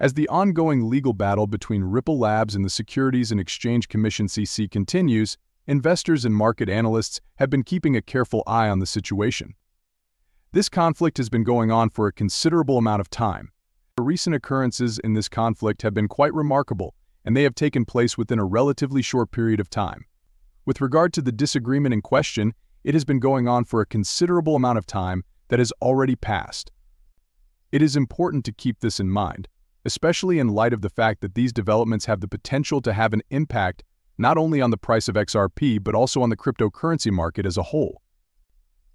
As the ongoing legal battle between Ripple Labs and the Securities and Exchange Commission CC continues, investors and market analysts have been keeping a careful eye on the situation. This conflict has been going on for a considerable amount of time. The recent occurrences in this conflict have been quite remarkable, and they have taken place within a relatively short period of time. With regard to the disagreement in question, it has been going on for a considerable amount of time that has already passed. It is important to keep this in mind, especially in light of the fact that these developments have the potential to have an impact not only on the price of XRP but also on the cryptocurrency market as a whole.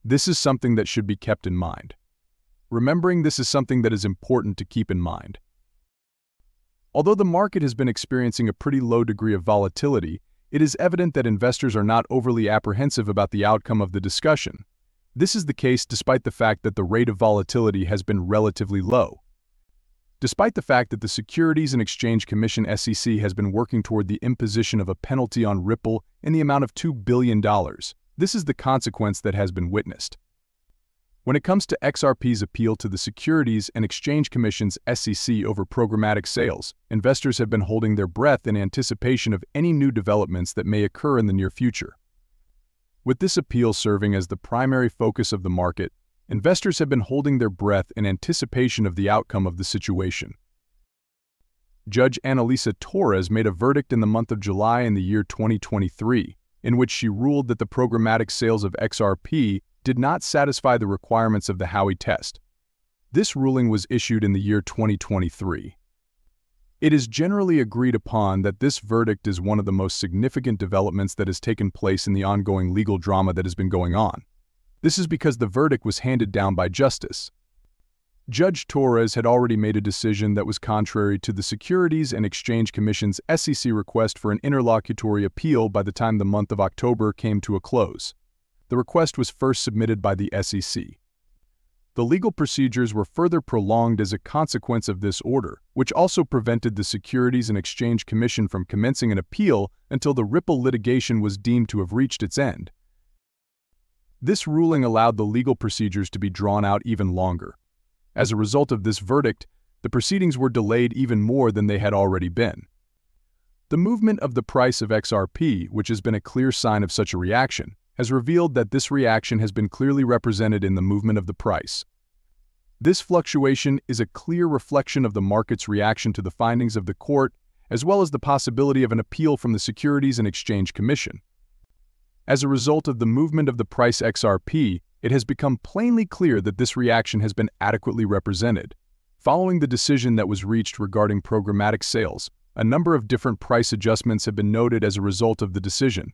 This is something that should be kept in mind. Remembering this is something that is important to keep in mind. Although the market has been experiencing a pretty low degree of volatility, it is evident that investors are not overly apprehensive about the outcome of the discussion. This is the case despite the fact that the rate of volatility has been relatively low, Despite the fact that the Securities and Exchange Commission SEC has been working toward the imposition of a penalty on Ripple in the amount of $2 billion, this is the consequence that has been witnessed. When it comes to XRP's appeal to the Securities and Exchange Commission's SEC over programmatic sales, investors have been holding their breath in anticipation of any new developments that may occur in the near future. With this appeal serving as the primary focus of the market, investors have been holding their breath in anticipation of the outcome of the situation. Judge Annalisa Torres made a verdict in the month of July in the year 2023, in which she ruled that the programmatic sales of XRP did not satisfy the requirements of the Howey test. This ruling was issued in the year 2023. It is generally agreed upon that this verdict is one of the most significant developments that has taken place in the ongoing legal drama that has been going on. This is because the verdict was handed down by justice. Judge Torres had already made a decision that was contrary to the Securities and Exchange Commission's SEC request for an interlocutory appeal by the time the month of October came to a close. The request was first submitted by the SEC. The legal procedures were further prolonged as a consequence of this order, which also prevented the Securities and Exchange Commission from commencing an appeal until the Ripple litigation was deemed to have reached its end. This ruling allowed the legal procedures to be drawn out even longer. As a result of this verdict, the proceedings were delayed even more than they had already been. The movement of the price of XRP, which has been a clear sign of such a reaction, has revealed that this reaction has been clearly represented in the movement of the price. This fluctuation is a clear reflection of the market's reaction to the findings of the court, as well as the possibility of an appeal from the Securities and Exchange Commission. As a result of the movement of the price XRP, it has become plainly clear that this reaction has been adequately represented. Following the decision that was reached regarding programmatic sales, a number of different price adjustments have been noted as a result of the decision.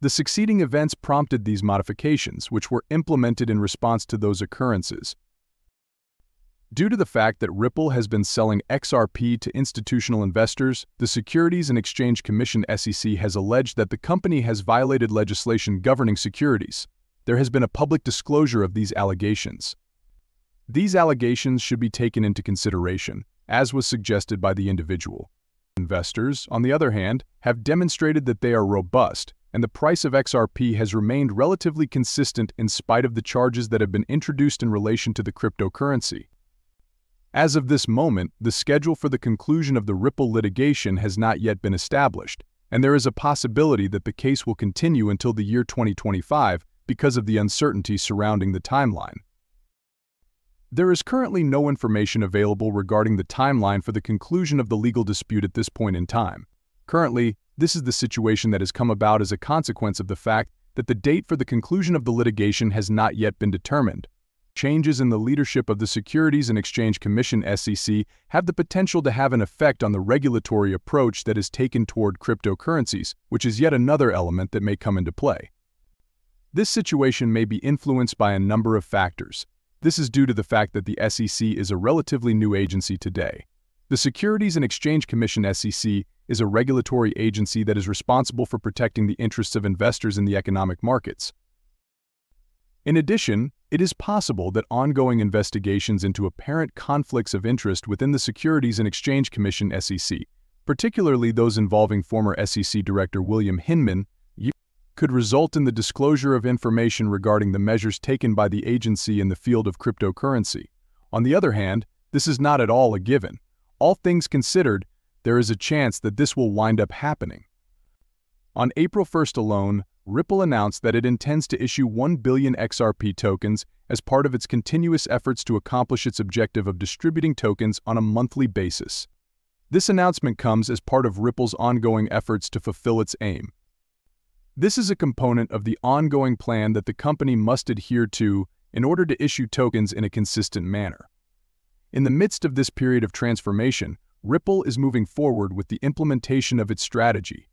The succeeding events prompted these modifications, which were implemented in response to those occurrences. Due to the fact that Ripple has been selling XRP to institutional investors, the Securities and Exchange Commission SEC has alleged that the company has violated legislation governing securities. There has been a public disclosure of these allegations. These allegations should be taken into consideration, as was suggested by the individual. Investors, on the other hand, have demonstrated that they are robust, and the price of XRP has remained relatively consistent in spite of the charges that have been introduced in relation to the cryptocurrency. As of this moment, the schedule for the conclusion of the Ripple litigation has not yet been established, and there is a possibility that the case will continue until the year 2025 because of the uncertainty surrounding the timeline. There is currently no information available regarding the timeline for the conclusion of the legal dispute at this point in time. Currently, this is the situation that has come about as a consequence of the fact that the date for the conclusion of the litigation has not yet been determined, changes in the leadership of the Securities and Exchange Commission SEC have the potential to have an effect on the regulatory approach that is taken toward cryptocurrencies, which is yet another element that may come into play. This situation may be influenced by a number of factors. This is due to the fact that the SEC is a relatively new agency today. The Securities and Exchange Commission SEC is a regulatory agency that is responsible for protecting the interests of investors in the economic markets. In addition, it is possible that ongoing investigations into apparent conflicts of interest within the Securities and Exchange Commission SEC, particularly those involving former SEC Director William Hinman, could result in the disclosure of information regarding the measures taken by the agency in the field of cryptocurrency. On the other hand, this is not at all a given. All things considered, there is a chance that this will wind up happening. On April 1st alone, Ripple announced that it intends to issue 1 billion XRP tokens as part of its continuous efforts to accomplish its objective of distributing tokens on a monthly basis. This announcement comes as part of Ripple's ongoing efforts to fulfill its aim. This is a component of the ongoing plan that the company must adhere to in order to issue tokens in a consistent manner. In the midst of this period of transformation, Ripple is moving forward with the implementation of its strategy,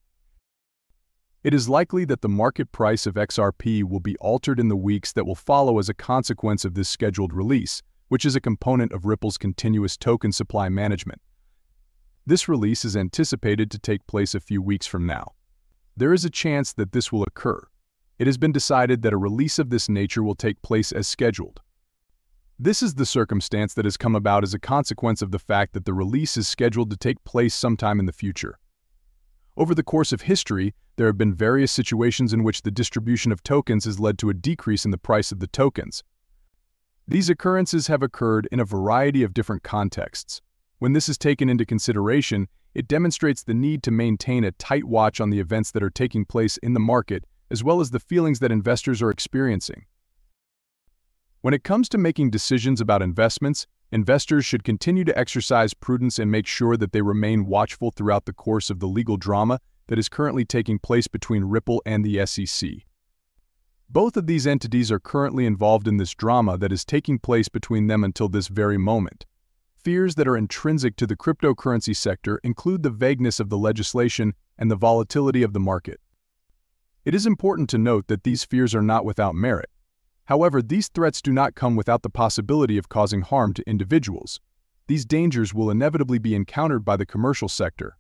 it is likely that the market price of XRP will be altered in the weeks that will follow as a consequence of this scheduled release, which is a component of Ripple's continuous token supply management. This release is anticipated to take place a few weeks from now. There is a chance that this will occur. It has been decided that a release of this nature will take place as scheduled. This is the circumstance that has come about as a consequence of the fact that the release is scheduled to take place sometime in the future. Over the course of history, there have been various situations in which the distribution of tokens has led to a decrease in the price of the tokens. These occurrences have occurred in a variety of different contexts. When this is taken into consideration, it demonstrates the need to maintain a tight watch on the events that are taking place in the market as well as the feelings that investors are experiencing. When it comes to making decisions about investments, investors should continue to exercise prudence and make sure that they remain watchful throughout the course of the legal drama that is currently taking place between Ripple and the SEC. Both of these entities are currently involved in this drama that is taking place between them until this very moment. Fears that are intrinsic to the cryptocurrency sector include the vagueness of the legislation and the volatility of the market. It is important to note that these fears are not without merit. However, these threats do not come without the possibility of causing harm to individuals. These dangers will inevitably be encountered by the commercial sector.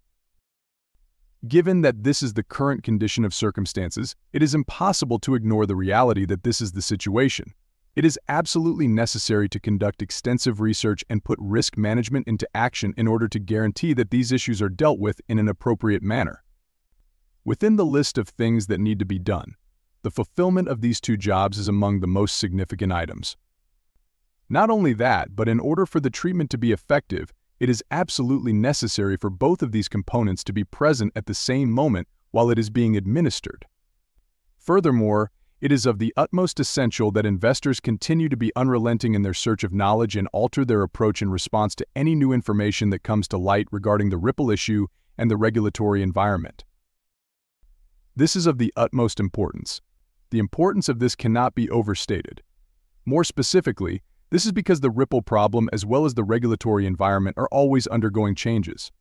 Given that this is the current condition of circumstances, it is impossible to ignore the reality that this is the situation. It is absolutely necessary to conduct extensive research and put risk management into action in order to guarantee that these issues are dealt with in an appropriate manner. Within the list of things that need to be done, the fulfillment of these two jobs is among the most significant items. Not only that, but in order for the treatment to be effective, it is absolutely necessary for both of these components to be present at the same moment while it is being administered. Furthermore, it is of the utmost essential that investors continue to be unrelenting in their search of knowledge and alter their approach in response to any new information that comes to light regarding the ripple issue and the regulatory environment. This is of the utmost importance. The importance of this cannot be overstated. More specifically, this is because the Ripple problem as well as the regulatory environment are always undergoing changes.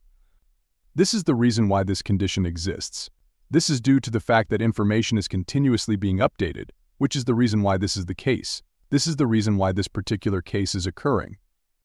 This is the reason why this condition exists. This is due to the fact that information is continuously being updated, which is the reason why this is the case. This is the reason why this particular case is occurring.